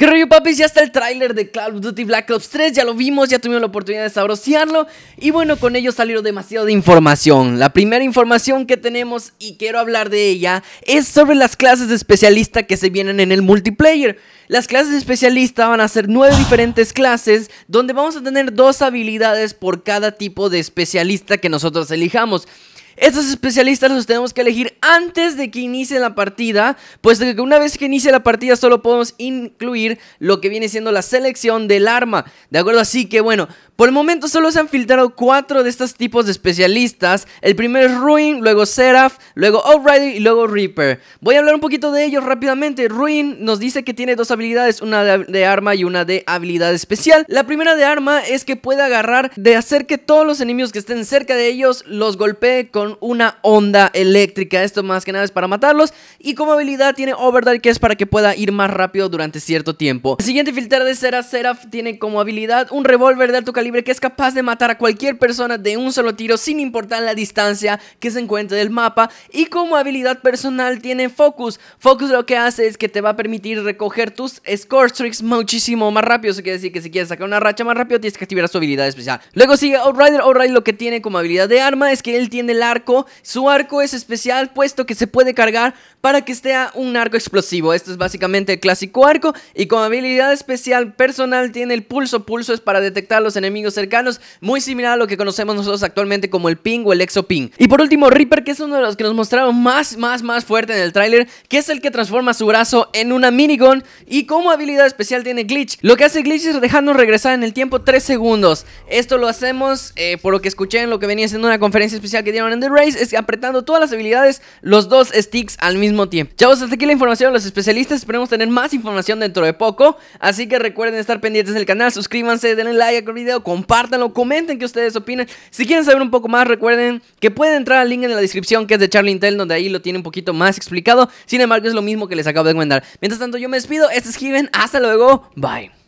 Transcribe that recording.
Que rollo, papis? Ya está el tráiler de Call of Duty Black Ops 3, ya lo vimos, ya tuvimos la oportunidad de sabrosearlo y bueno, con ello salió demasiado de información. La primera información que tenemos y quiero hablar de ella es sobre las clases de especialista que se vienen en el multiplayer. Las clases de especialista van a ser nueve diferentes clases donde vamos a tener dos habilidades por cada tipo de especialista que nosotros elijamos. Estos especialistas los tenemos que elegir antes de que inicie la partida, puesto que una vez que inicie la partida solo podemos incluir lo que viene siendo la selección del arma, ¿de acuerdo? Así que bueno, por el momento solo se han filtrado cuatro de estos tipos de especialistas. El primero es Ruin, luego Seraph, luego Outrider y luego Reaper. Voy a hablar un poquito de ellos rápidamente. Ruin nos dice que tiene dos habilidades, una de arma y una de habilidad especial. La primera de arma es que puede agarrar de hacer que todos los enemigos que estén cerca de ellos los golpee con una onda eléctrica. Esto más que nada es para matarlos. Y como habilidad tiene Overdrive, que es para que pueda ir más rápido durante cierto tiempo. El siguiente filter de Seraph. Seraph tiene como habilidad un revólver de alto calibre que es capaz de matar a cualquier persona de un solo tiro sin importar la distancia que se encuentre del mapa. Y como habilidad personal tiene Focus. Focus lo que hace es que te va a permitir recoger tus Score streaks muchísimo más rápido. Eso quiere decir que si quieres sacar una racha más rápido tienes que activar su habilidad especial. Luego sigue Outrider. Outrider lo que tiene como habilidad de arma es que él tiene la arco. Su arco es especial puesto que se puede cargar para que sea un arco explosivo. Esto es básicamente el clásico arco. Y con habilidad especial personal tiene el pulso. Pulso es para detectar a los enemigos cercanos. Muy similar a lo que conocemos nosotros actualmente como el ping o el exo ping. Y por último, Reaper, que es uno de los que nos mostraron más, más, más fuerte en el tráiler. Que es el que transforma su brazo en una minigun. Y como habilidad especial tiene glitch. Lo que hace glitch es dejarnos regresar en el tiempo 3 segundos. Esto lo hacemos, eh, por lo que escuché en lo que venía siendo una conferencia especial que dieron en the Race es apretando todas las habilidades, los dos sticks al mismo tiempo. Chavos, hasta aquí la información de los especialistas. Esperemos tener más información dentro de poco. Así que recuerden estar pendientes del canal, suscríbanse, denle like al video, compártanlo, comenten que ustedes opinan. Si quieren saber un poco más, recuerden que pueden entrar al link en la descripción que es de Charlie Intel, donde ahí lo tiene un poquito más explicado. Sin embargo, es lo mismo que les acabo de comentar. Mientras tanto, yo me despido. Este es Hasta luego. Bye.